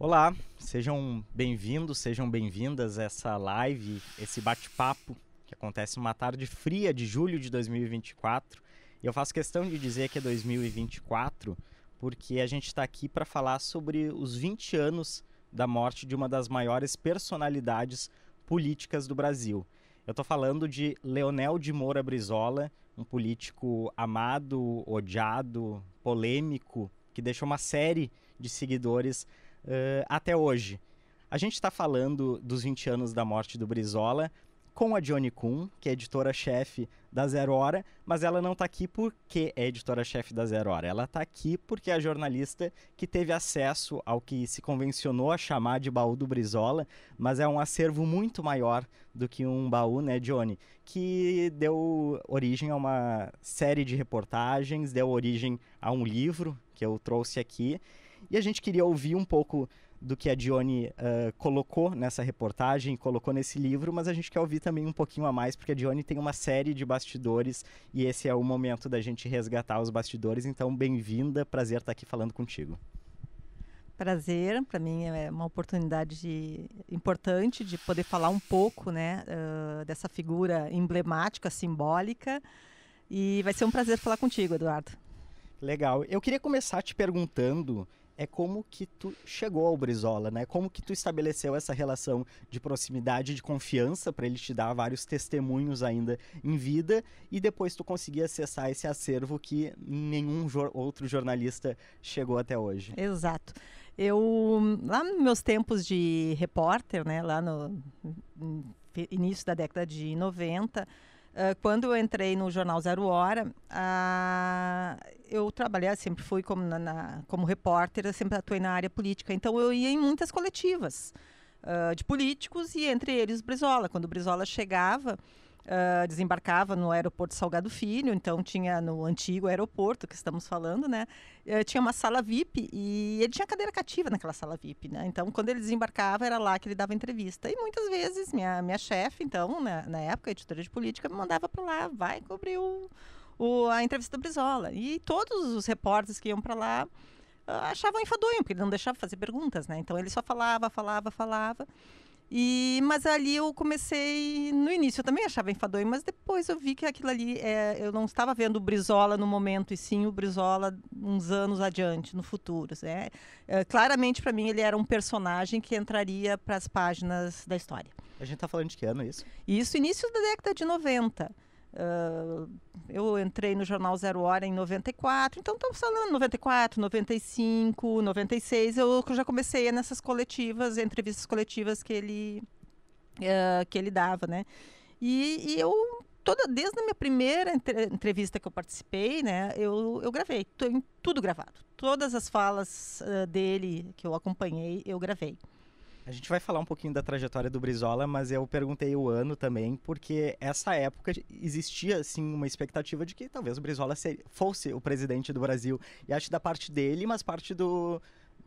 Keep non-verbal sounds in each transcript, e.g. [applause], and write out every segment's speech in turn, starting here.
Olá, sejam bem-vindos, sejam bem-vindas a essa live, esse bate-papo que acontece numa tarde fria de julho de 2024. E eu faço questão de dizer que é 2024 porque a gente está aqui para falar sobre os 20 anos da morte de uma das maiores personalidades políticas do Brasil. Eu estou falando de Leonel de Moura Brizola, um político amado, odiado, polêmico, que deixou uma série de seguidores uh, até hoje. A gente está falando dos 20 anos da morte do Brizola com a Johnny Kuhn, que é editora-chefe da Zero Hora, mas ela não está aqui porque é editora-chefe da Zero Hora. Ela está aqui porque é a jornalista que teve acesso ao que se convencionou a chamar de baú do Brizola, mas é um acervo muito maior do que um baú, né, Johnny? Que deu origem a uma série de reportagens, deu origem a um livro que eu trouxe aqui. E a gente queria ouvir um pouco do que a Dione uh, colocou nessa reportagem, colocou nesse livro, mas a gente quer ouvir também um pouquinho a mais, porque a Dione tem uma série de bastidores e esse é o momento da gente resgatar os bastidores. Então, bem-vinda, prazer estar aqui falando contigo. Prazer, para mim é uma oportunidade de, importante de poder falar um pouco né, uh, dessa figura emblemática, simbólica. E vai ser um prazer falar contigo, Eduardo. Legal. Eu queria começar te perguntando é como que tu chegou ao Brizola, né? Como que tu estabeleceu essa relação de proximidade, de confiança para ele te dar vários testemunhos ainda em vida e depois tu conseguir acessar esse acervo que nenhum jor outro jornalista chegou até hoje. Exato. Eu lá nos meus tempos de repórter, né, lá no início da década de 90, ah, quando eu entrei no jornal Zero Hora, ah, eu trabalhei, sempre fui como, na, na, como repórter, sempre atuei na área política. Então eu ia em muitas coletivas uh, de políticos e entre eles o Brizola. Quando o Brizola chegava, uh, desembarcava no aeroporto Salgado Filho, então tinha no antigo aeroporto que estamos falando, né? Uh, tinha uma sala VIP e ele tinha cadeira cativa naquela sala VIP, né? Então, quando ele desembarcava, era lá que ele dava entrevista. E muitas vezes, minha, minha chefe, então, na, né, na época, editora de política, me mandava para lá, vai cobrir o, o, a entrevista do Brizola. E todos os repórteres que iam para lá ah, achavam enfadonho, porque ele não deixava fazer perguntas, né? Então ele só falava, falava, falava. E, mas ali eu comecei, no início eu também achava enfadonho, mas depois eu vi que aquilo ali, é, eu não estava vendo o Brizola no momento, e sim o Brizola uns anos adiante, no futuro. Né? É, claramente para mim ele era um personagem que entraria para as páginas da história. A gente está falando de que ano isso? Isso, início da década de 90. Uh, eu entrei no Jornal Zero Hora em 94, então estamos falando 94, 95, 96. Eu já comecei nessas coletivas, entrevistas coletivas que ele, uh, que ele dava, né? E, e, eu, toda, desde a minha primeira entrevista que eu participei, né, eu, eu gravei, tenho tudo gravado. Todas as falas uh, dele que eu acompanhei, eu gravei. A gente vai falar um pouquinho da trajetória do Brizola, mas eu perguntei o ano também, porque essa época existia, assim, uma expectativa de que talvez o Brizola fosse o presidente do Brasil. E acho da parte dele, mas parte do,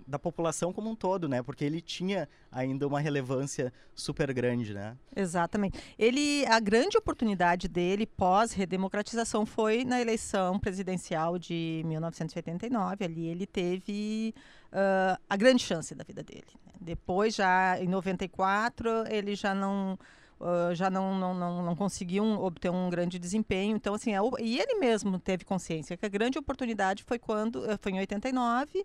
da população como um todo, né? Porque ele tinha ainda uma relevância super grande, né? Exatamente. Ele a grande oportunidade dele pós redemocratização foi na eleição presidencial de 1989. Ali ele teve uh, a grande chance da vida dele. Né? Depois já em 94 ele já não Uh, já não, não, não, não conseguiu um, obter um grande desempenho. Então, assim, é e ele mesmo teve consciência que a grande oportunidade foi quando eh, foi em 89,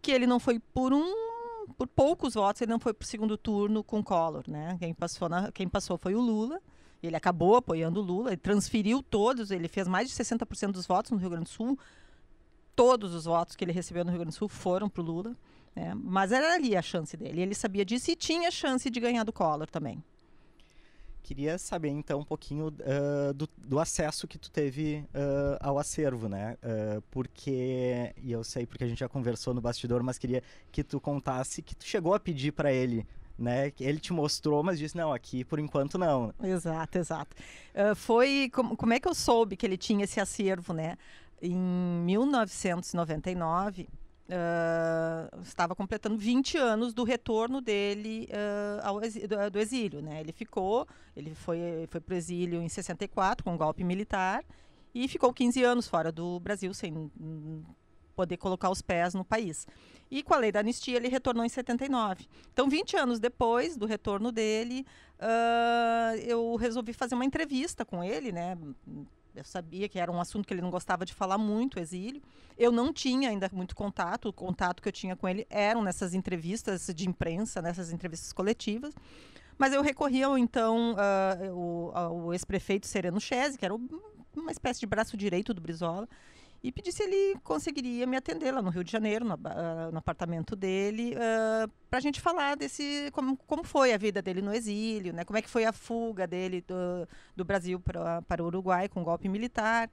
que ele não foi por um por poucos votos, ele não foi para o segundo turno com Collor, né? Quem passou, na, quem passou foi o Lula. Ele acabou apoiando o Lula, ele transferiu todos, ele fez mais de 60% dos votos no Rio Grande do Sul. Todos os votos que ele recebeu no Rio Grande do Sul foram para o Lula. Né? Mas era ali a chance dele. Ele sabia disso e tinha chance de ganhar do Collor também. Queria saber então um pouquinho uh, do, do, acesso que tu teve uh, ao acervo, né? Uh, porque, e eu sei porque a gente já conversou no bastidor, mas queria que tu contasse que tu chegou a pedir para ele, né? Ele te mostrou, mas disse não, aqui por enquanto não. Exato, exato. foi como, como é que eu soube que ele tinha esse acervo, né? Em 1999 Uh, estava completando 20 anos do retorno dele uh, ao exílio, do, do, exílio. Né? Ele ficou, ele foi, foi para o exílio em 64, com um golpe militar, e ficou 15 anos fora do Brasil, sem hum, poder colocar os pés no país. E com a lei da anistia, ele retornou em 79. Então, 20 anos depois do retorno dele, uh, eu resolvi fazer uma entrevista com ele, né? eu sabia que era um assunto que ele não gostava de falar muito, exílio. Eu não tinha ainda muito contato, o contato que eu tinha com ele eram nessas entrevistas de imprensa, nessas entrevistas coletivas. Mas eu recorri então, ah, ao então uh, o, ex-prefeito Sereno Chese, que era uma espécie de braço direito do Brizola, e pedi se ele conseguiria me atender lá no Rio de Janeiro, no, uh, no apartamento dele, uh, ah, para a gente falar desse como, como foi a vida dele no exílio, né? Como é que foi a fuga dele do, do Brasil para o Uruguai com o um golpe militar.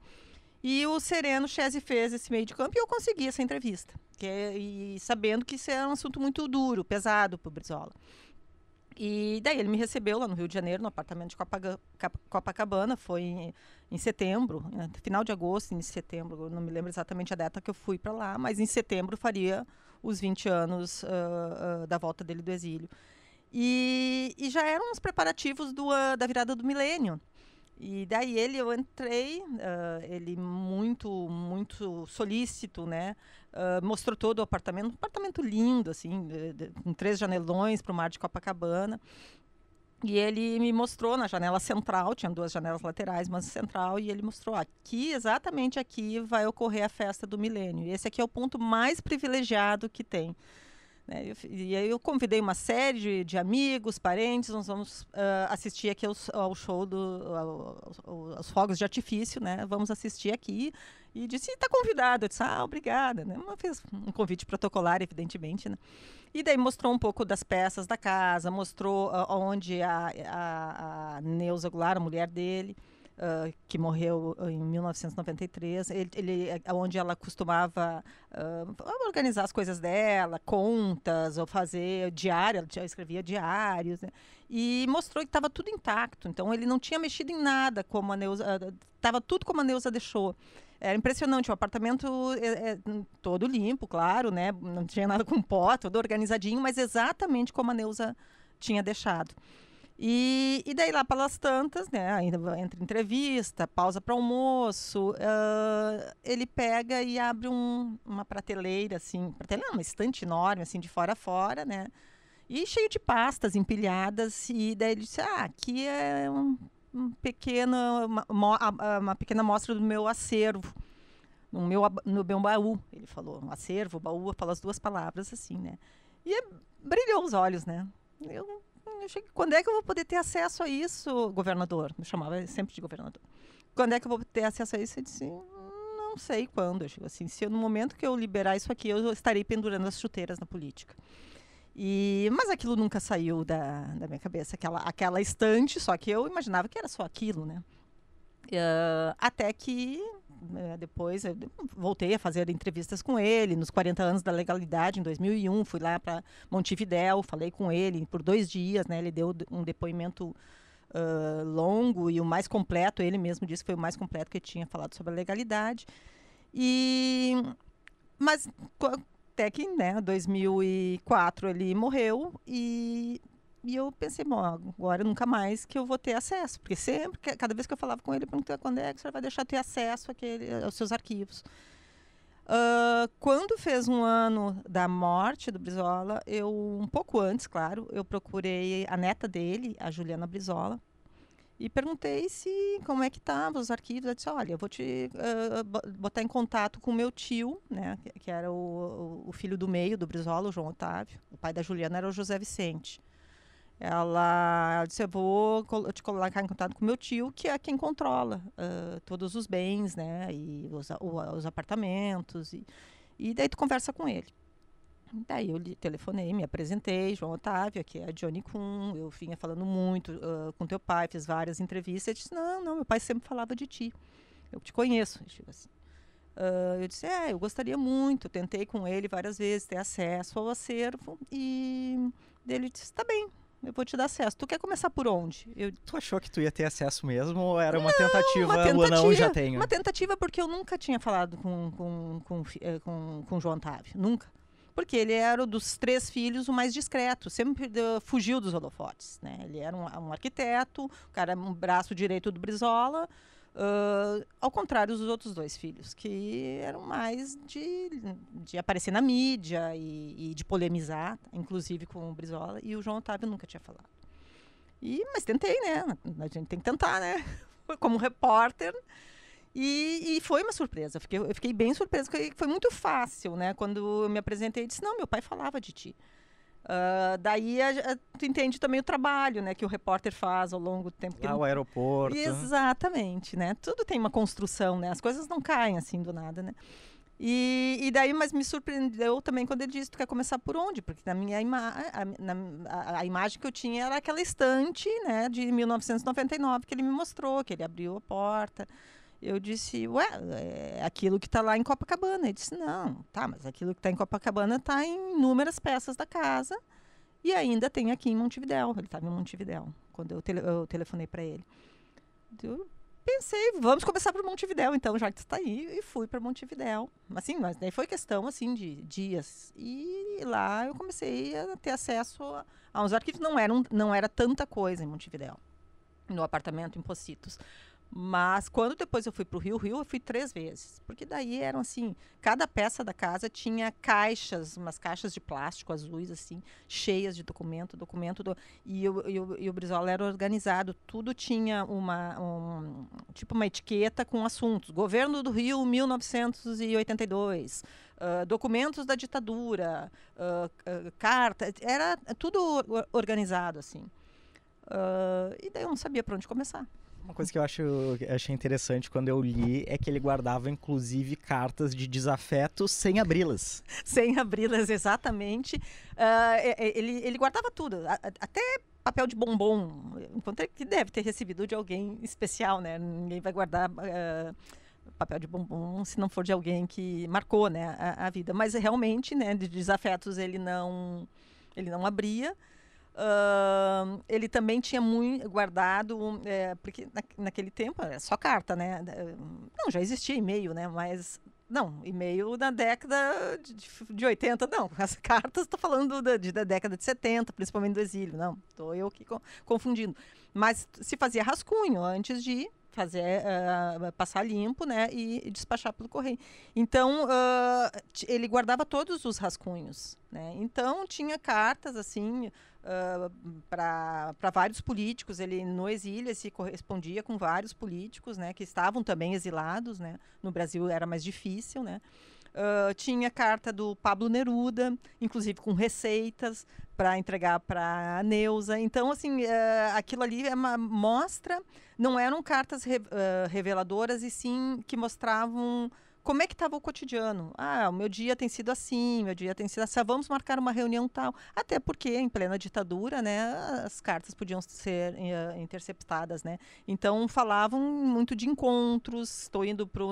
E o Sereno Chese fez esse meio de campo e eu consegui essa entrevista, que é, e sabendo que isso é um assunto muito duro, pesado para o Brizola. E daí ele me recebeu lá no Rio de Janeiro, no apartamento de Copacabana, foi em, em setembro, né, final de agosto, início de setembro, não me lembro exatamente a data que eu fui para lá, mas em setembro faria os 20 anos uh, uh, da volta dele do exílio. E, e já eram os preparativos do, uh, da virada do milênio. E daí ele, eu entrei, ele muito, muito solícito, né? Ah, mostrou todo o apartamento, um apartamento lindo, assim, de, de, com três janelões para o mar de Copacabana. E ele me mostrou na janela central, tinha duas janelas laterais, mas central, e ele mostrou ah, aqui, exatamente aqui, vai ocorrer a festa do milênio. Esse aqui é o ponto mais privilegiado que tem. Né? e aí eu convidei uma série de, de amigos, parentes, nós vamos uh, assistir aqui aos, ao show dos ao, fogos de artifício, né? Vamos assistir aqui e disse está convidado, eu disse ah obrigada, né? Uma fez um convite protocolar evidentemente, né? E daí mostrou um pouco das peças da casa, mostrou uh, onde a, a, a Neuza Goulart, a mulher dele uh, que morreu em 1993, ele, ele, é, onde ela costumava uh, organizar as coisas dela, contas, ou fazer diário, ela escrevia diários, né? e mostrou que estava tudo intacto. Então, ele não tinha mexido em nada, como a Neuza, estava tudo como a Neuza deixou era impressionante. O apartamento é, é, todo limpo, claro, né? Não tinha nada com pó, tudo organizadinho, mas exatamente como a Neuza tinha deixado. E, e daí lá pelas tantas, né? Ainda entra entrevista, pausa para almoço, uh, ele pega e abre um, uma prateleira, assim, prateleira, uma estante enorme, assim, de fora a fora, né? E cheio de pastas empilhadas. E daí ele disse: Ah, aqui é um, um pequeno, uma, uma pequena amostra do meu acervo no meu, no meu baú, ele falou, um acervo, baú, falou as duas palavras assim, né? E é brilhou os olhos, né? Eu eu cheguei, quando é que eu vou poder ter acesso a isso, governador? Me chamava sempre de governador. Quando é que eu vou ter acesso a isso? Eu disse, não sei quando. Eu digo assim, se eu, no momento que eu liberar isso aqui, eu estarei pendurando as chuteiras na política. E, mas aquilo nunca saiu da, da minha cabeça, aquela, aquela estante, só que eu imaginava que era só aquilo, né? Uh, até que né, depois voltei a fazer entrevistas com ele nos 40 anos da legalidade em 2001 fui lá para Montevidéu falei com ele por dois dias né ele deu um depoimento uh, longo e o mais completo ele mesmo disse que foi o mais completo que tinha falado sobre a legalidade e mas até que né 2004 ele morreu e e eu pensei, bom, agora nunca mais que eu vou ter acesso, porque sempre, cada vez que eu falava com ele, eu perguntava quando é que você vai deixar ter acesso àquele, eh, aos seus arquivos. Uh, quando fez um ano da morte do Brizola, eu, um pouco antes, claro, eu procurei a neta dele, a Juliana Brizola, e perguntei se como é que estavam os arquivos. Ela disse, olha, eu vou te uh, botar em contato com meu tio, né, que, que era o, o, filho do meio do Brizola, o João Otávio. O pai da Juliana era o José Vicente. Ela, ela disse: Eu vou te colocar em contato com meu tio, que é quem controla uh, todos os bens, né? E os, os apartamentos. E, e daí tu conversa com ele. Daí eu lhe telefonei, me apresentei, João Otávio, aqui é a Johnny Kuhn, eu vinha falando muito uh, com teu pai, fiz várias entrevistas. Ele disse, não, não, meu pai sempre falava de ti, eu te conheço. Eu, assim. uh, eu disse, é, eu gostaria muito, tentei com ele várias vezes ter acesso ao acervo e ele disse, tá bem, eu vou te dar acesso. Tu quer começar por onde? Eu... Tu achou que tu ia ter acesso mesmo ou era uma não, tentativa, uma tentativa não já tenho? Uma tentativa porque eu nunca tinha falado com, com, com, eh, com, com João Otávio, nunca. Porque ele era dos três filhos o mais discreto, sempre eh, fugiu dos holofotes. Né? Ele era um, um arquiteto, o cara um braço direito do Brizola, Uh, ao contrário dos outros dois filhos, que eram mais de, de aparecer na mídia e, e, de polemizar, inclusive com o Brizola, e o João Otávio nunca tinha falado. E, mas tentei, né? A gente tem que tentar, né? [laughs] Como repórter. E, e foi uma surpresa, eu fiquei, eu fiquei bem surpresa, porque foi muito fácil, né? Quando eu me apresentei, eu disse: Não, meu pai falava de ti. Uh, daí a, a, ah, tu entende também o trabalho né, que o repórter faz ao longo do tempo. Lá ele... o aeroporto. Exatamente, né? Tudo tem uma construção, né? As coisas não caem assim do nada, né? E, e daí, mas me surpreendeu também quando ele disse, tu quer começar por onde? Porque na minha ima a, na, a, a, imagem que eu tinha era aquela estante, né, de 1999 que ele me mostrou, que ele abriu a porta, eu disse, ué, é aquilo que está lá em Copacabana. Ele disse, não, tá, mas aquilo que está em Copacabana está em inúmeras peças da casa e ainda tem aqui em Montevidéu. Ele estava em Montevidéu quando eu, tele eu telefonei para ele. Eu pensei, vamos começar por Montevidéu, então, já que está aí, e fui para Montevidéu. Assim, mas nem foi questão assim de dias. E lá eu comecei a ter acesso a, a uns arquivos. Não era, um, não era tanta coisa em Montevidéu, no apartamento em Pocitos mas quando depois eu fui para o Rio, Rio eu fui três vezes, porque daí eram assim, cada peça da casa tinha caixas, umas caixas de plástico azuis assim, cheias de documento, documento do, e, eu, eu, e o Brizola era organizado, tudo tinha uma um, tipo uma etiqueta com assuntos, governo do Rio 1982, Uh, ah, documentos da ditadura, uh, uh, carta, era tudo organizado assim. e daí eu não sabia para onde começar. Uma coisa que eu acho, achei interessante quando eu li é que ele guardava, inclusive, cartas de desafeto sem abri-las. [laughs] sem abri-las, exatamente. Uh, ele, ele guardava tudo, até papel de bombom. Encontrei que deve ter recebido de alguém especial, né? Ninguém vai guardar. Uh, papel de bombom se não for de alguém que marcou né a, a vida mas realmente né de desafetos ele não ele não abria Uh, ele também tinha muito guardado, é, porque na, naquele tempo era só carta, né? Não, já existia e-mail, né? Mas. Não, e-mail na década de, de 80, não. As [laughs] cartas, estou falando da, de, da década de 70, principalmente do exílio, não. Estou eu aqui confundindo. Mas se fazia rascunho antes de fazer uh, passar limpo, né, e despachar pelo correio. Então uh, ele guardava todos os rascunhos, né? Então tinha cartas assim uh, para vários políticos. Ele no exílio se correspondia com vários políticos, né, que estavam também exilados, né? No Brasil era mais difícil, né? Ah, tinha carta do Pablo Neruda, inclusive com receitas para entregar para a Neuza. Então, assim, uh, aquilo ali é uma mostra, não eram cartas re, uh, reveladoras, e sim que mostravam como é que estava o cotidiano. Ah, o meu dia tem sido assim, meu dia tem sido assim, vamos marcar uma reunião tal. Até porque, em plena ditadura, né, as cartas podiam ser uh, interceptadas, né? Então, falavam muito de encontros, estou indo para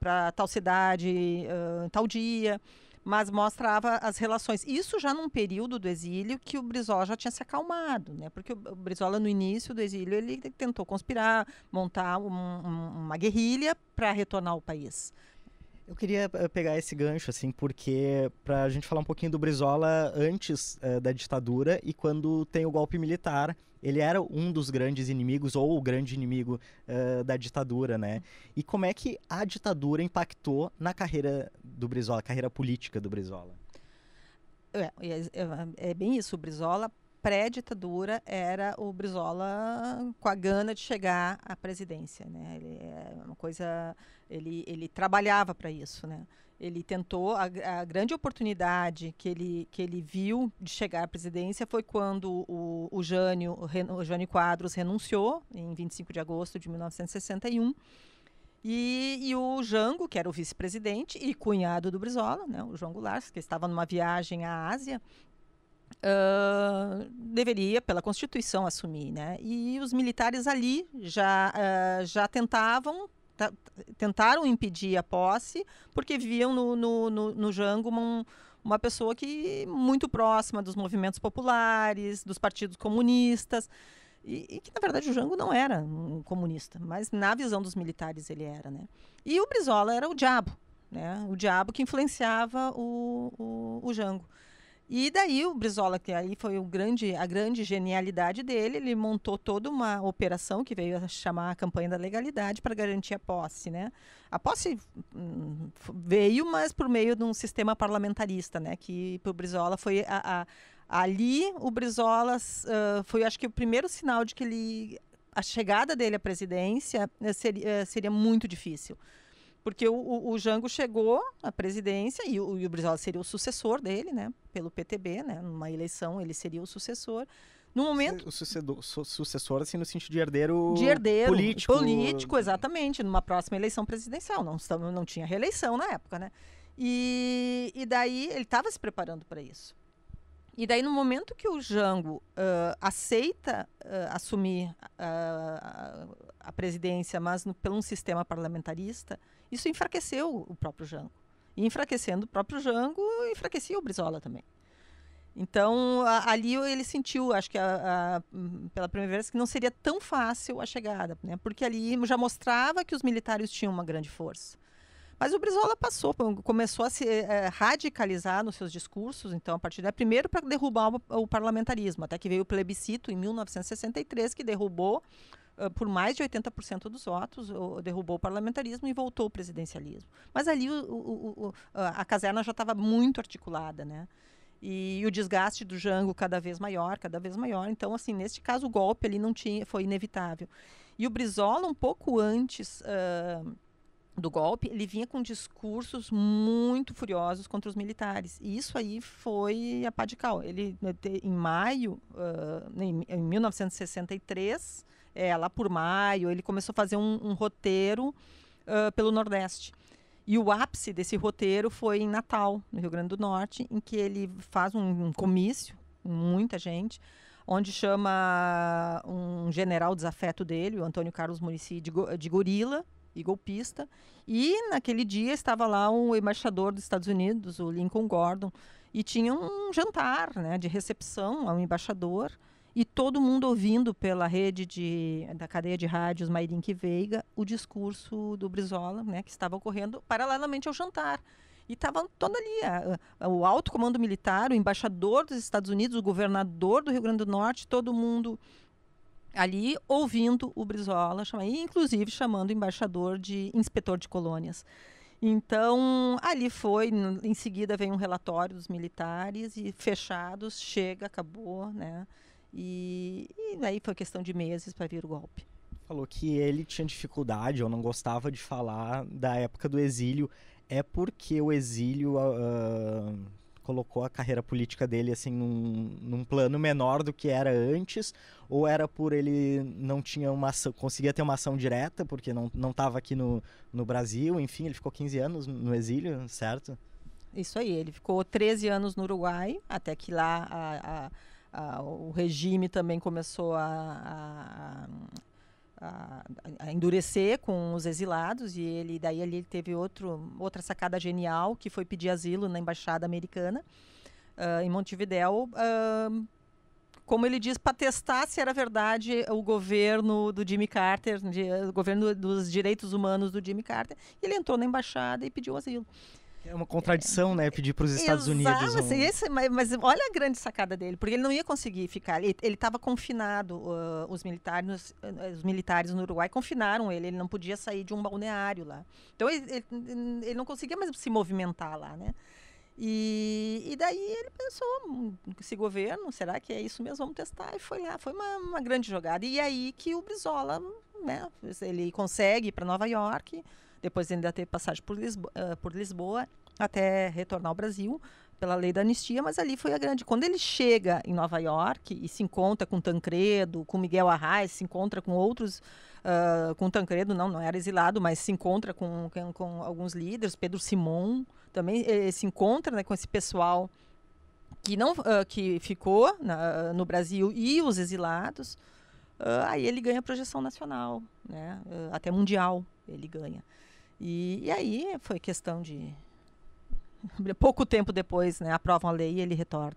para tal cidade, uh, tal dia, mas mostrava as relações. Isso já num período do exílio que o Brizola já tinha se acalmado, né? Porque o Brizola no início do exílio ele tentou conspirar, montar um, um, uma guerrilha para retornar ao país. Eu queria eh, pegar esse gancho, assim, porque para a gente falar um pouquinho do Brizola antes uh, da ditadura e quando tem o golpe militar, ele era um dos grandes inimigos ou o grande inimigo uh, da ditadura, né? E como é que a ditadura impactou na carreira do Brizola, carreira política do Brizola? É, é, é, é bem isso, o Brizola pré-ditadura era o Brizola com a gana de chegar à presidência, né? Ele é uma coisa, ele, ele trabalhava para isso, né? Ele tentou a, a, grande oportunidade que ele, que ele viu de chegar à presidência foi quando o, o Jânio, o, Ren, o Jânio Quadros renunciou em 25 de agosto de 1961. E, e, o Jango, que era o vice-presidente e cunhado do Brizola, né, o João Goulart, que estava numa viagem à Ásia, uh, deveria, pela Constituição, assumir. Né? E os militares ali já, uh, já tentavam tentaram impedir a posse, porque viam no, no, no, no Jango uma uma pessoa que muito próxima dos movimentos populares, dos partidos comunistas. E, e, que na verdade o Jango não era um comunista, mas na visão dos militares ele era, né? E o Brizola era o diabo, né? O diabo que influenciava o, o, o Jango. E daí o Brizola, que aí foi o grande, a grande genialidade dele, ele montou toda uma operação que veio a chamar a campanha da legalidade para garantir a posse, né? A posse hum, veio, mas por meio de um sistema parlamentarista, né? Que para o Brizola foi a, a, ali o Brizola uh, foi, acho que o primeiro sinal de que ele a chegada dele à presidência eh, seria, eh, seria muito difícil. Porque o, o, o Jango chegou à presidência e o, o Brizola seria o sucessor dele, né? Pelo PTB, né? Numa eleição ele seria o sucessor. No momento. O sucedor, su sucessor, assim, no sentido de herdeiro, de herdeiro político. Político, exatamente, numa próxima eleição presidencial. Não, não tinha reeleição na época, né? E, e daí ele estava se preparando para isso. E daí, no momento que o Jango uh, aceita uh, assumir uh, a presidência, mas no, pelo um sistema parlamentarista, isso enfraqueceu o próprio Jango. E enfraquecendo o próprio Jango, enfraquecia o Brizola também. Então, a, ali ele sentiu, acho que a, a, pela primeira vez, que não seria tão fácil a chegada, né? porque ali já mostrava que os militares tinham uma grande força. Mas o Brizola passou, começou a se é, radicalizar nos seus discursos, então, a partir daí, primeiro para derrubar o, o parlamentarismo, até que veio o plebiscito em 1963, que derrubou ah, por mais de 80% dos votos, derrubou o parlamentarismo e voltou o presidencialismo. Mas ali o, o, o, a caserna já estava muito articulada, né? E, o desgaste do Jango cada vez maior, cada vez maior. Então, assim, neste caso, o golpe ali não tinha, foi inevitável. E o Brizola, um pouco antes uh, do golpe, ele vinha com discursos muito furiosos contra os militares. E isso aí foi a pá de cal. Ele, né, em maio, uh, em, em 1963 é, lá por maio, ele começou a fazer um, um roteiro uh, pelo Nordeste. E o ápice desse roteiro foi em Natal, no Rio Grande do Norte, em que ele faz um, um comício, muita gente, onde chama um general desafeto dele, o Antônio Carlos Murici, de, de gorila e golpista. E naquele dia estava lá um embaixador dos Estados Unidos, o Lincoln Gordon, e tinha um jantar né, de recepção ao embaixador e todo mundo ouvindo pela rede de, da cadeia de rádios Mairink Veiga o discurso do Brizola, né, que estava ocorrendo paralelamente ao jantar. E estava todo ali, a, a, o alto comando militar, o embaixador dos Estados Unidos, o governador do Rio Grande do Norte, todo mundo ali ouvindo o Brizola, chama, e inclusive chamando o embaixador de inspetor de colônias. Então, ali foi, em seguida vem um relatório dos militares e fechados, chega, acabou, né? E, e aí foi questão de meses para vir o golpe. Falou que ele tinha dificuldade ou não gostava de falar da época do exílio. É porque o exílio uh, colocou a carreira política dele assim num, num, plano menor do que era antes, ou era por ele não tinha uma ação, conseguia ter uma ação direta, porque não estava aqui no, no Brasil, enfim, ele ficou 15 anos no exílio, certo? Isso aí, ele ficou 13 anos no Uruguai, até que lá a, a ah, o regime também começou a, a, a, a, endurecer com os exilados e ele daí ali teve outro, outra sacada genial que foi pedir asilo na embaixada americana ah, em Montevideo ah, como ele diz, para testar se era verdade o governo do Jimmy Carter, de, o governo dos direitos humanos do Jimmy Carter, ele entrou na embaixada e pediu asilo. É uma contradição, né? Pedir para os Estados Exato, Unidos. Um... Assim, esse, mas, mas, olha a grande sacada dele, porque ele não ia conseguir ficar. Ele estava confinado. Uh, os militares, uh, os militares no Uruguai confinaram ele. Ele não podia sair de um balneário lá. Então ele, ele, ele não conseguia mais se movimentar lá, né? E, e, daí ele pensou, hum, esse governo, será que é isso mesmo? Vamos testar. E foi lá, foi uma, uma grande jogada. E aí que o Brizola, né, ele consegue ir para Nova York, depois ainda teve passagem por Lisboa, eh, por Lisboa até retornar ao Brasil pela lei da anistia, mas ali foi a grande. Quando ele chega em Nova York e se encontra com Tancredo, com Miguel Arraes, se encontra com outros, uh, com Tancredo, não, não era exilado, mas se encontra com, com, com alguns líderes, Pedro Simon também eh, eh, se encontra né, com esse pessoal que não uh, que ficou na, no Brasil e os exilados. Uh, aí ele ganha projeção nacional, né? até mundial ele ganha. E, e aí foi questão de [laughs] pouco tempo depois, né, aprovam a lei e ele retorna.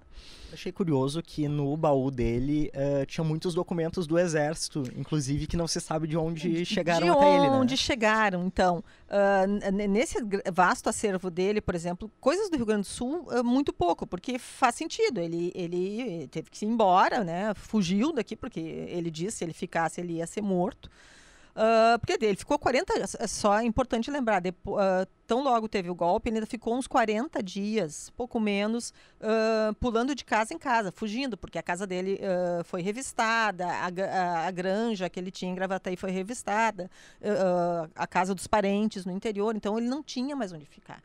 Achei curioso que no baú dele uh, tinha muitos documentos do exército, inclusive que não se sabe de onde de, chegaram de até onde ele. De né? onde chegaram, então. Uh, nesse vasto acervo dele, por exemplo, coisas do Rio Grande do Sul, uh, muito pouco, porque faz sentido. Ele, ele teve que ir embora, né, fugiu daqui, porque ele disse se ele ficasse ele ia ser morto. Uh, porque é ele ficou 40, é só é importante lembrar, depois, uh, ah, tão logo teve o golpe, ele ainda ficou uns 40 dias, pouco menos, uh, pulando de casa em casa, fugindo, porque a casa dele foi revistada, a, a, a, granja que ele tinha em Gravataí foi revistada, a casa dos parentes no interior, então ele não tinha mais onde ficar.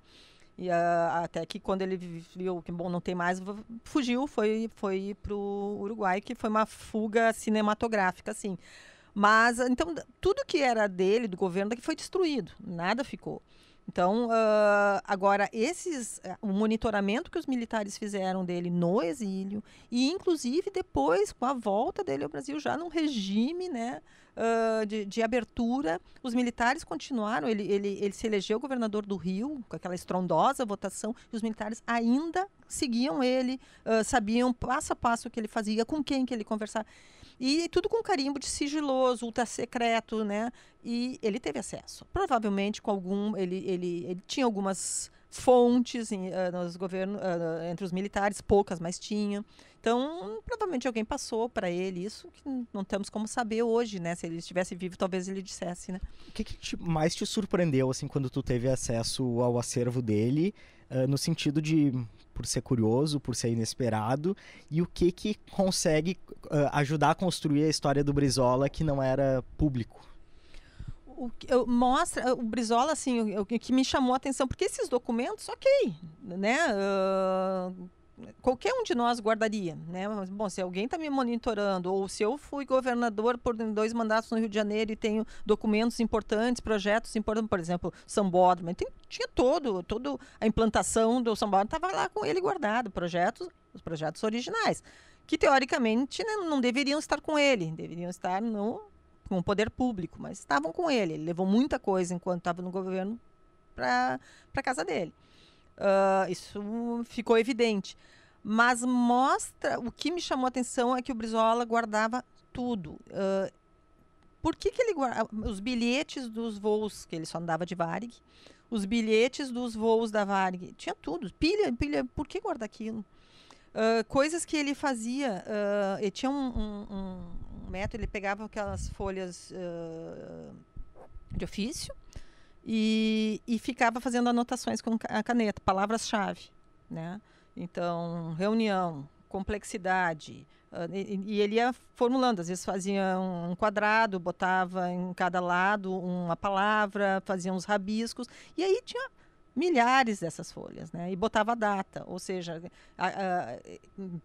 E até que quando ele viu que bom não tem mais, fugiu, foi foi para o Uruguai, que foi uma fuga cinematográfica, assim. Mas, então, tudo que era dele, do governo, daqui foi destruído. Nada ficou. Então, uh, agora, esses, uh, o monitoramento que os militares fizeram dele no exílio, e inclusive depois, com a volta dele ao Brasil, já num regime né, uh, de, de, abertura, os militares continuaram. Ele, ele, ele se elegeu governador do Rio, com aquela estrondosa votação, e os militares ainda seguiam ele, ah, sabiam passo a passo o que ele fazia, com quem que ele conversava. E tudo com carimbo de sigiloso, ultra secreto, né? E ele teve acesso. Provavelmente com algum. Ele, ele, ele tinha algumas fontes em, uh, nos governos, uh, eh, eh, entre os militares, poucas, mas tinha. Então, provavelmente alguém passou para ele isso que não temos como saber hoje, né? Se ele estivesse vivo, talvez ele dissesse, né? O que, que te, mais te surpreendeu, assim, quando tu teve acesso ao acervo dele? Ah, no sentido de por ser curioso, por ser inesperado, e o que que consegue uh, ajudar a construir a história do Brizola que não era público? O, eu, mostra o Brizola assim o, o, que me chamou a atenção porque esses documentos ok né uh, qualquer um de nós guardaria, né? Mas, bom, se alguém está me monitorando, ou se eu fui governador por dois mandatos no Rio de Janeiro e tenho documentos importantes, projetos importantes, por exemplo, Sambódromo, mas tem, tinha todo, toda a implantação do Sambódromo, estava lá com ele guardado, projetos, os projetos originais, que teoricamente né, não deveriam estar com ele, deveriam estar no, com o poder público, mas estavam com ele. Ele levou muita coisa enquanto estava no governo para a casa dele. Uh, isso ficou evidente. Mas mostra, o que me chamou a atenção é que o Brizola guardava tudo. Uh, por que, que ele guardava ah, os bilhetes dos voos, que ele só andava de Varg? os bilhetes dos voos da Varg tinha tudo, pilha, pilha, por que guardar aquilo? Uh, coisas que ele fazia, uh, ele tinha um, um, um, método, ele pegava aquelas folhas de ofício, e, e ficava fazendo anotações com a caneta, palavras-chave, né? Então, reunião, complexidade, ah, e, e ele ia formulando, às vezes fazia um quadrado, botava em cada lado uma palavra, fazia uns rabiscos, e aí tinha milhares dessas folhas, né? E botava data, ou seja, a, a,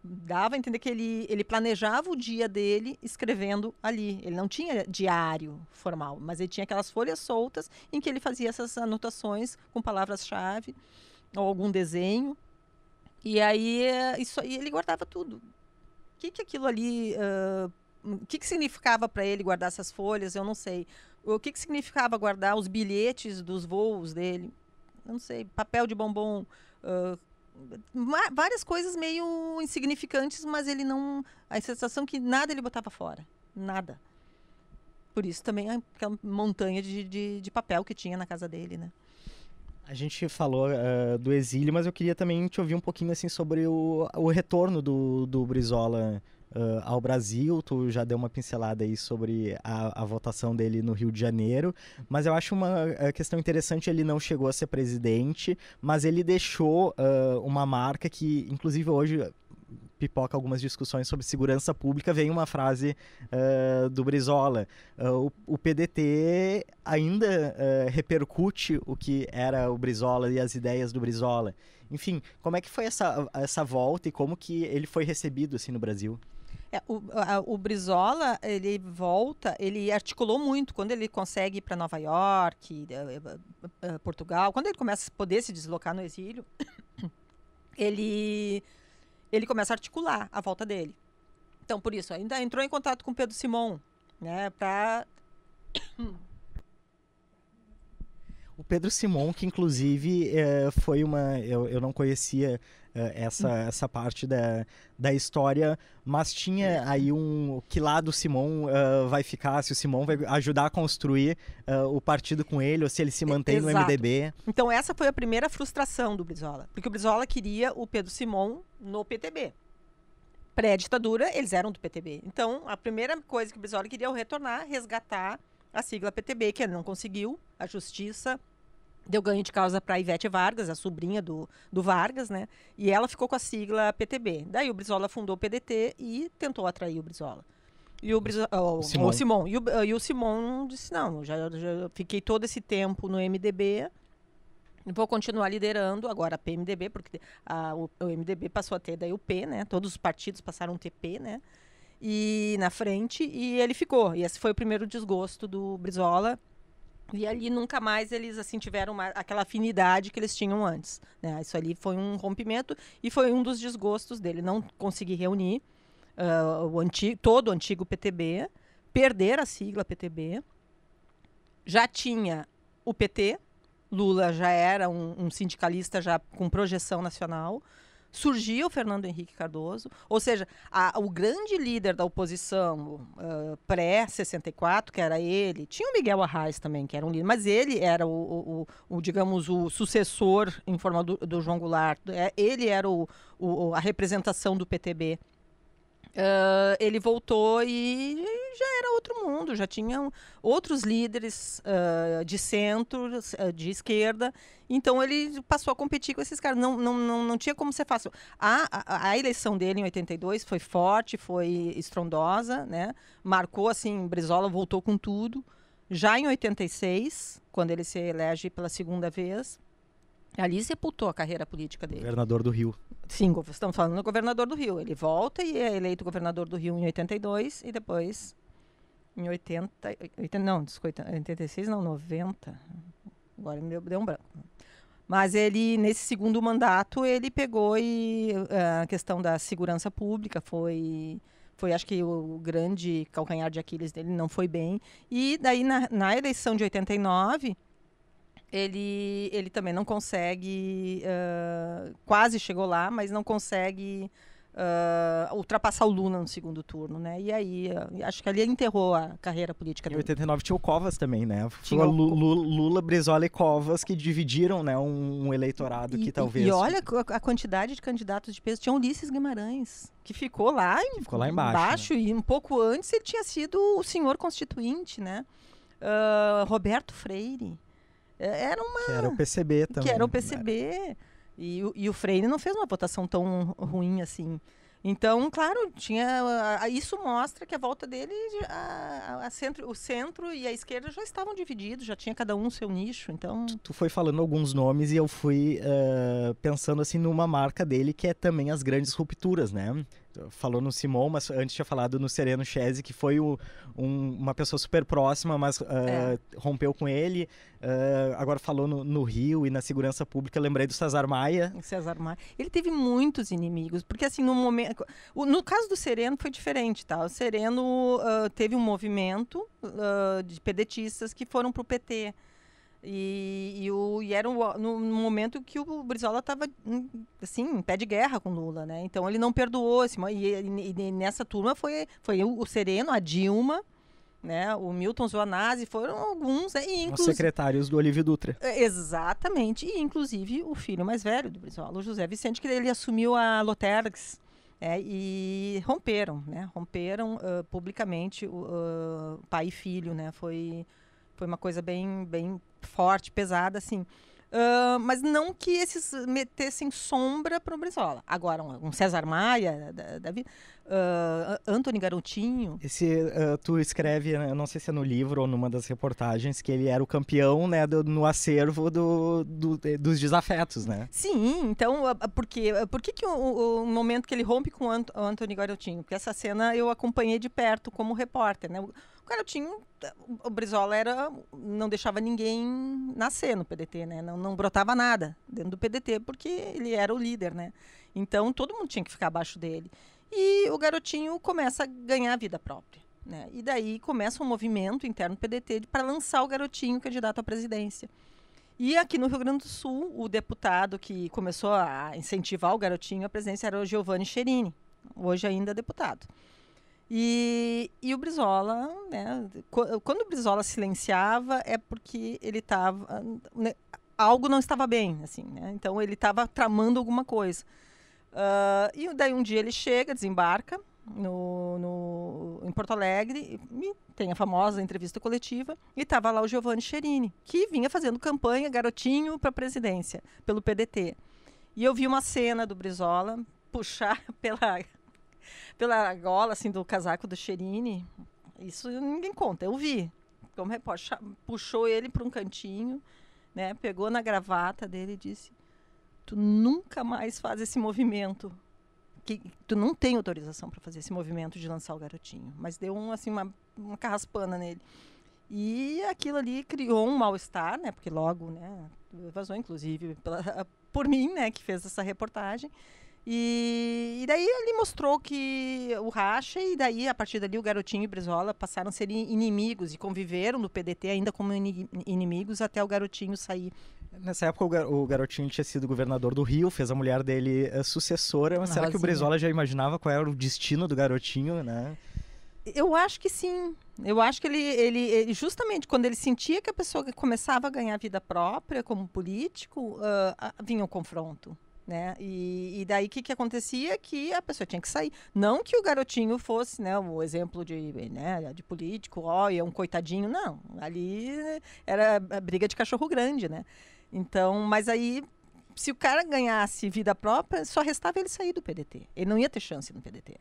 dava a entender que ele, ele planejava o dia dele escrevendo ali. Ele não tinha diário formal, mas ele tinha aquelas folhas soltas em que ele fazia essas anotações com palavras-chave ou algum desenho. E aí eh, isso aí ele guardava tudo. O que, que aquilo ali uh, o que, que significava para ele guardar essas folhas, eu não sei. O que, que significava guardar os bilhetes dos voos dele? não sei, papel de bombom. Uh, várias coisas meio insignificantes, mas ele não. A sensação que nada ele botava fora. Nada. Por isso também ah, aquela montanha de, de, de papel que tinha na casa dele, né? A gente falou uh, do exílio, mas eu queria também te ouvir um pouquinho assim sobre o, o retorno do, do Brizola uh, ao Brasil. Tu já deu uma pincelada aí sobre a, a, votação dele no Rio de Janeiro. Mas eu acho uma ah, questão interessante: ele não chegou a ser presidente, mas ele deixou uh, uma marca que, inclusive, hoje pipoca algumas discussões sobre segurança pública, vem uma frase uh, do Brizola. Uh, o, o, PDT ainda uh, repercute o que era o Brizola e as ideias do Brizola. Enfim, como é que foi essa, essa volta e como que ele foi recebido assim no Brasil? É, o, a, o, Brizola, ele volta, ele articulou muito quando ele consegue ir para Nova York, uh, uh, Portugal, quando ele começa a poder se deslocar no exílio, [coughs] ele, ele começa a articular a volta dele. Então, por isso, ainda entrou em contato com Pedro Simon, né, para o Pedro Simon, que inclusive é, foi uma. Eu, eu não conhecia é, essa, uhum. essa parte da, da história, mas tinha uhum. aí um. Que lado o Simon uh, vai ficar, se o Simon vai ajudar a construir uh, o partido com ele, ou se ele se é, mantém Exato. no MDB. Então, essa foi a primeira frustração do Brizola, porque o Brizola queria o Pedro Simon no PTB pré-ditadura, eles eram do PTB. Então, a primeira coisa que o Brizola queria é o retornar, resgatar a sigla PTB, que não conseguiu, a justiça deu ganho de causa para Ivete Vargas, a sobrinha do, do Vargas, né? E ela ficou com a sigla PTB. Daí o Brizola fundou o PDT e tentou atrair o Brizola. E o, Brizola, oh, Simon. o Simon. E o, e o Simon disse: não, já, já fiquei todo esse tempo no MDB, vou continuar liderando agora a PMDB, porque a, o, o, MDB passou a ter daí o P, né? Todos os partidos passaram a ter P, né? e na frente e ele ficou. E esse foi o primeiro desgosto do Brizola. E ali nunca mais eles assim tiveram uma, aquela afinidade que eles tinham antes. Né? Isso ali foi um rompimento e foi um dos desgostos dele. Não conseguir reunir uh, o antigo, todo o antigo PTB, perder a sigla PTB. Já tinha o PT, Lula já era um, um sindicalista já com projeção nacional surgiu Fernando Henrique Cardoso, ou seja, a, o grande líder da oposição uh, ah, pré-64, que era ele, tinha o Miguel Arraes também, que era um líder, mas ele era o, o, o, o digamos, o sucessor em forma do, do João Goulart, é, ele era o, a representação do PTB Uh, ele voltou e já era outro mundo, já tinham outros líderes uh, de centro, uh, de esquerda. Então ele passou a competir com esses caras. Não, não, não, não tinha como ser fácil. A, a, a, eleição dele em 82 foi forte, foi estrondosa, né? Marcou assim, Brizola voltou com tudo. Já em 86, quando ele se elege pela segunda vez, Ali sepultou a carreira política dele. Governador do Rio. Sim, estamos falando do governador do Rio. Ele volta e é eleito governador do Rio em 82 e depois em 80, 80 não, desculpa, 86 não, 90. Agora me deu, deu um branco. Mas ele, nesse segundo mandato, ele pegou e eh, a questão da segurança pública foi, foi acho que o grande calcanhar de Aquiles dele não foi bem. E daí, na, na eleição de 89, ele, ele também não consegue. Uh, quase chegou lá, mas não consegue uh, ultrapassar o Lula no segundo turno, né? E aí, uh, acho que ali enterrou a carreira política dele. Em 89 tinha o Covas também, né? Tinha Lula, o... Lula, Brizola e Covas que dividiram né, um, um eleitorado e, que talvez. E, olha a quantidade de candidatos de peso. Tinha Ulisses Guimarães, que ficou lá, ficou lá embaixo. embaixo né? E um pouco antes ele tinha sido o senhor constituinte, né? Roberto Freire. É, era uma. Que era o PCB também. Que era o PCB. E, e o Freire não fez uma votação tão ruim assim. Então, claro, tinha isso mostra que a volta dele, a, a centro, o centro e a esquerda já estavam divididos, já tinha cada um seu nicho. Então, tu, tu foi falando alguns nomes e eu fui uh, pensando assim numa marca dele que é também as grandes rupturas, né? falou no Simon, mas antes tinha falado no Sereno Chese, que foi o, um, uma pessoa super próxima, mas uh, é. rompeu com ele. Uh, agora falou no, no, Rio e na segurança pública. Lembrei do Cesar Maia. Cesar Maia. Ele teve muitos inimigos, porque assim, no momento. No caso do Sereno foi diferente, tá? O Sereno uh, teve um movimento de pedetistas que foram pro PT. E, e, o, e era um, no, no momento que o Brizola estava hum, assim, em pé de guerra com Lula, né? Então ele não perdoou. Assim, e, e, e nessa turma foi, foi o, o Sereno, a Dilma, né? O Milton Zoanazzi foram alguns, né? E, inclusive... Os secretários do Olívio Dutra. É, exatamente. E inclusive o filho mais velho do Brizola, o José Vicente, que ele assumiu a Lotergs. É, né? e romperam, né? Romperam uh, publicamente o uh, pai e filho, né? Foi foi uma coisa bem, bem forte, pesada, assim. Uh, mas não que esses metessem sombra para o Brizola. Agora, um, um, César Maia, Davi da, uh, Garotinho. Esse, uh, tu escreve, né, não sei se é no livro ou numa das reportagens, que ele era o campeão né, do, no acervo do, do, dos desafetos, né? Sim, então, porque, por que, que o, o, momento que ele rompe com o Anthony Garotinho? Porque essa cena eu acompanhei de perto como repórter, né? O, o garotinho, o Brizola era, não deixava ninguém nascer no PDT, né? Não, não brotava nada dentro do PDT, porque ele era o líder, né? Então todo mundo tinha que ficar abaixo dele. E o garotinho começa a ganhar vida própria. Né? E daí começa um movimento interno do PDT para lançar o garotinho candidato à presidência. E aqui no Rio Grande do Sul, o deputado que começou a incentivar o garotinho à presidência era o Giovanni Cherini, hoje ainda deputado. E, e o Brizola, né, quando o Brizola silenciava, é porque ele estava. Né, algo não estava bem, assim, né? Então ele estava tramando alguma coisa. Uh, e daí um dia ele chega, desembarca no, no, em Porto Alegre, e tem a famosa entrevista coletiva, e estava lá o Giovanni Cherini, que vinha fazendo campanha garotinho para a presidência, pelo PDT. E eu vi uma cena do Brizola puxar [laughs] pela pela gola assim do casaco do Cherini. Isso ninguém conta, eu vi. Como repórter é puxou ele para um cantinho, né? Pegou na gravata dele e disse: "Tu nunca mais faz esse movimento. Que tu não tem autorização para fazer esse movimento de lançar o garotinho". Mas deu um assim uma, uma carraspana nele. E aquilo ali criou um mal-estar, né? Porque logo, né, vazou inclusive pela, por mim, né, que fez essa reportagem. E, e, daí ele mostrou que o Racha, e daí, a partir dali, o Garotinho e o Brizola passaram a ser inimigos e conviveram no PDT ainda como inimigos até o Garotinho sair. Nessa época, o, gar o Garotinho tinha sido governador do Rio, fez a mulher dele a eh, sucessora, mas será que o Brizola já imaginava qual era o destino do Garotinho, né? Eu acho que sim. Eu acho que ele, ele, ele, justamente quando ele sentia que a pessoa começava a ganhar vida própria como político, uh, vinha o confronto. Né? E, e daí o que, que acontecia? Que a pessoa tinha que sair. Não que o garotinho fosse né, o exemplo de, né, de político, ó, é um coitadinho, não. Ali né, era briga de cachorro grande, né? Então, mas aí, se o cara ganhasse vida própria, só restava ele sair do PDT. Ele não ia ter chance no PDT.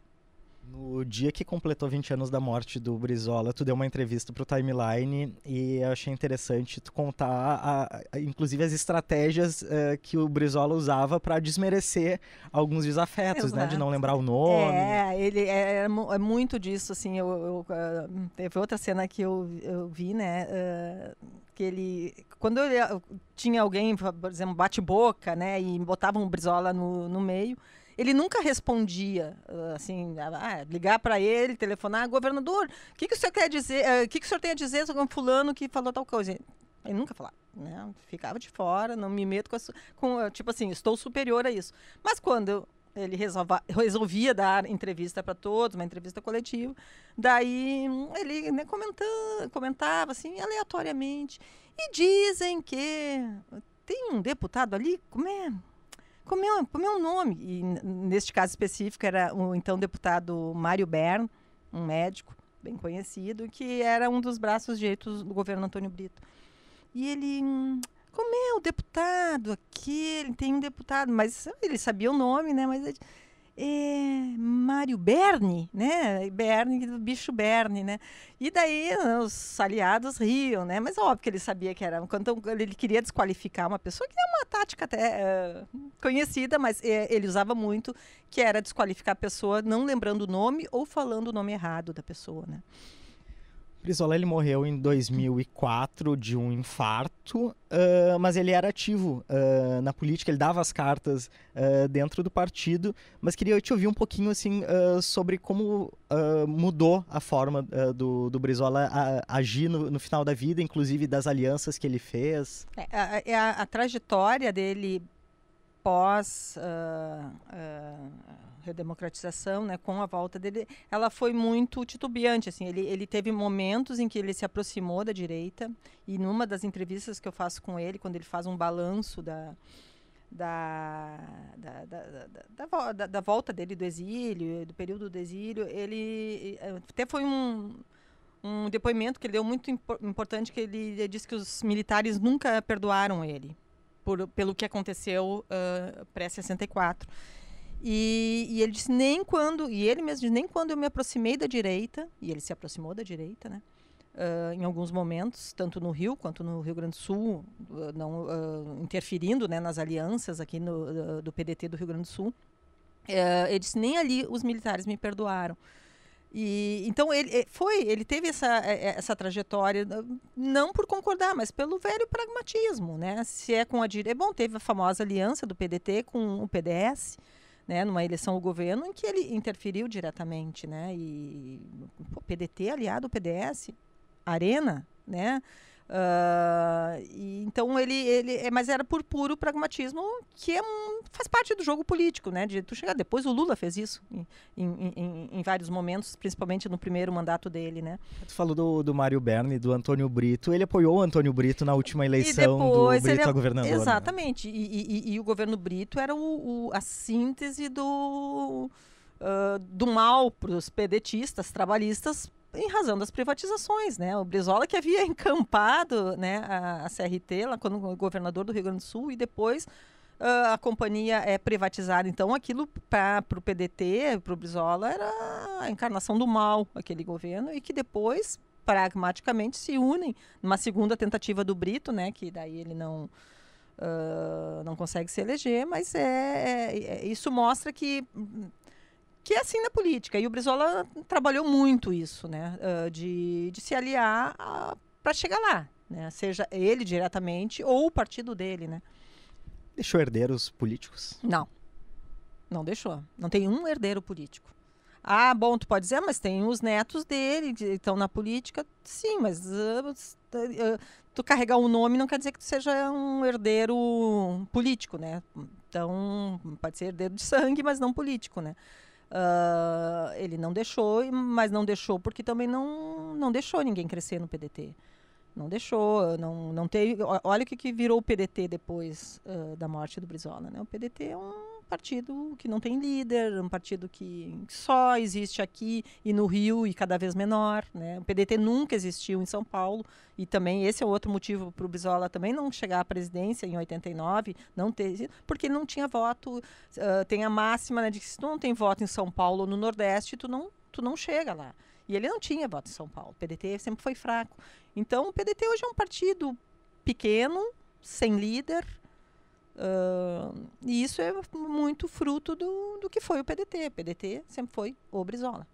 No dia que completou 20 anos da morte do Brizola, tu deu uma entrevista pro Timeline e eu achei interessante tu contar, a, a, inclusive, as estratégias uh, que o Brizola usava para desmerecer alguns desafetos, Exato. né? De não lembrar o nome. É, ele é, é, é muito disso, assim. Eu, eu, ah, teve outra cena que eu, eu vi, né? Uh, que ele. Quando ele, tinha alguém, por exemplo, bate-boca, né? E botava um Brizola no, no meio. Ele nunca respondia, ah, assim, ah, ah, ligar para ele, telefonar, governador, o que, que o senhor quer dizer, o eh, que, que o senhor tem a dizer sobre um fulano que falou tal coisa? Ele nunca falava, né? Ficava de fora, não me meto com, a, com tipo assim, estou superior a isso. Mas quando ele resolva, resolvia dar entrevista para todos, uma entrevista coletiva. Daí ele né, comentava, comentava assim, aleatoriamente. E dizem que tem um deputado ali, como é? com meu, com meu nome. E neste caso específico era o então deputado Mário Bern, um médico bem conhecido, que era um dos braços direitos do governo Antônio Brito. E ele, como é o deputado aquele, tem um deputado, mas ele sabia o nome, né? Mas ele, é, Mário Berni, né? Berni, do bicho Berni, né? E daí ah, os aliados riam, né? Mas óbvio que ele sabia que era. Quando ele queria desqualificar uma pessoa, que é uma tática até uh, conhecida, mas é, ele usava muito, que era desqualificar a pessoa não lembrando o nome ou falando o nome errado da pessoa, né? Brizola ele morreu em 2004 de um infarto, uh, mas ele era ativo uh, na política, ele dava as cartas uh, dentro do partido. Mas queria te ouvir um pouquinho assim sobre como mudou a forma do, do Brizola agir no, no, final da vida, inclusive das alianças que ele fez. É, a, é a, a trajetória dele pós uh, uh, redemocratização, né, com a volta dele, ela foi muito titubeante. Assim, ele, ele teve momentos em que ele se aproximou da direita e numa das entrevistas que eu faço com ele, quando ele faz um balanço da da, da, da, da, da volta dele do exílio, do período do exílio, ele até foi um, um depoimento que ele deu muito importante que ele, ele disse que os militares nunca perdoaram ele por, pelo que aconteceu uh, pré 64 e, e, ele disse nem quando, e ele mesmo disse, nem quando eu me aproximei da direita, e ele se aproximou da direita, né? Uh, em alguns momentos, tanto no Rio quanto no Rio Grande do Sul, uh, não uh, interferindo né, nas alianças aqui no, do PDT do Rio Grande do Sul, eh, ele disse nem ali os militares me perdoaram. E, então ele eh, foi, ele teve essa, eh, essa trajetória não por concordar, mas pelo velho pragmatismo, né? Se é com a direita, é bom teve a famosa aliança do PDT com o PDS, né, numa eleição ao governo em que ele interferiu diretamente, né? E pô, PDT aliado ao PDS, Arena, né? Uh, e, então ele, ele, é, mas era por puro pragmatismo que é um, faz parte do jogo político, né? De tu chegar depois o Lula fez isso em, em, em, em vários momentos, principalmente no primeiro mandato dele, né? Tu falou do, do Mário Berni, do Antônio Brito, ele apoiou o Antônio Brito na última eleição depois, do Brito ele, a governador. Né? Exatamente, né? e, e, e, o governo Brito era o, o a síntese do uh, do mal para os pedetistas, trabalhistas em razão das privatizações, né? O Brizola que havia [laughs] encampado né, a, a CRT lá quando o governador do Rio Grande do Sul e depois uh, a companhia é privatizada. Então aquilo para o PDT, para o Brizola, era a encarnação do mal, aquele governo, e que depois pragmaticamente se unem numa segunda tentativa do Brito, né? Que daí ele não... Uh, não consegue se eleger, mas é, é, é isso mostra que que é assim na política. E o Brizola trabalhou muito isso, né? Uh, de, de se aliar para chegar lá, né? Seja ele diretamente ou o partido dele, né? Deixou herdeiros políticos? Não. Não deixou. Não tem um herdeiro político. Ah, bom, tu pode dizer, ah, mas tem os netos dele, que estão na política. Sim, mas uh, uh, tu carregar um nome não quer dizer que tu seja um herdeiro político, né? Então, pode ser herdeiro de sangue, mas não político, né? Uh, ele não deixou, mas não deixou porque também não, não deixou ninguém crescer no PDT. Não deixou, não, não teve. Olha o que, que virou o PDT depois uh, da morte do Brizola. Né? O PDT é um partido que não tem líder, um partido que só existe aqui e no Rio e cada vez menor. Né? O PDT nunca existiu em São Paulo e também esse é outro motivo para o Brizola também não chegar à presidência em 89, não ter porque ele não tinha voto. Uh, tem a máxima né, de que se tu não tem voto em São Paulo ou no Nordeste, tu não, tu não chega lá. E ele não tinha voto em São Paulo. O PDT sempre foi fraco. Então o PDT hoje é um partido pequeno, sem líder, Uh, e isso é muito fruto do, do que foi o PDT. O PDT sempre foi o Brizola.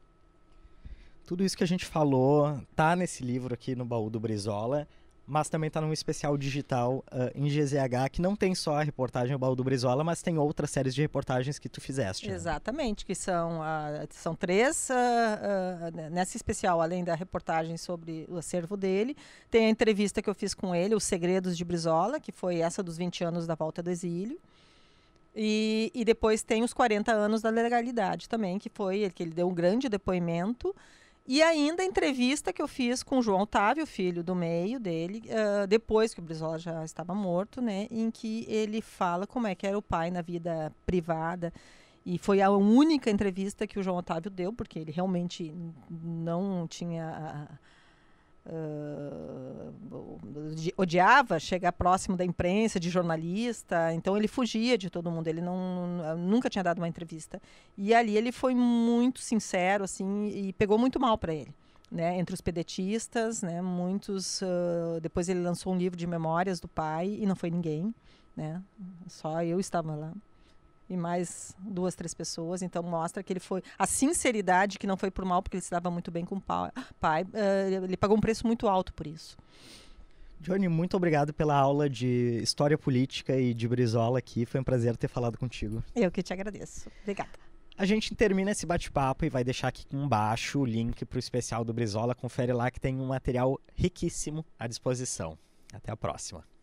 Tudo isso que a gente falou tá nesse livro aqui no baú do Brizola mas também está num especial digital uh, em GZH, que não tem só a reportagem O Baú do Brizola, mas tem outras séries de reportagens que tu fizeste. Né? Exatamente, que são, uh, são três. Uh, ah, nessa especial, além da reportagem sobre o acervo dele, tem a entrevista que eu fiz com ele, Os Segredos de Brizola, que foi essa dos 20 anos da volta do exílio. E, e depois tem os 40 anos da legalidade também, que foi que ele deu um grande depoimento. E ainda a entrevista que eu fiz com o João Otávio, filho do meio dele, uh, depois que o Brizola já estava morto, né? Em que ele fala como é que era o pai na vida privada. E foi a única entrevista que o João Otávio deu, porque ele realmente não tinha Uh, odiava chegar próximo da imprensa, de jornalista, então ele fugia de todo mundo, ele não, nunca tinha dado uma entrevista. E ali ele foi muito sincero, assim, e pegou muito mal para ele. Né, entre os pedetistas, né, muitos. Uh, depois ele lançou um livro de memórias do pai e não foi ninguém, né, só eu estava lá e mais duas, três pessoas. Então mostra que ele foi. A sinceridade, que não foi por mal, porque ele se dava muito bem com o pai, uh, ele pagou um preço muito alto por isso. Johnny, muito obrigado pela aula de história política e de Brizola aqui. Foi um prazer ter falado contigo. Eu que te agradeço. Obrigada. A gente termina esse bate-papo e vai deixar aqui embaixo o link para o especial do Brizola. Confere lá que tem um material riquíssimo à disposição. Até a próxima.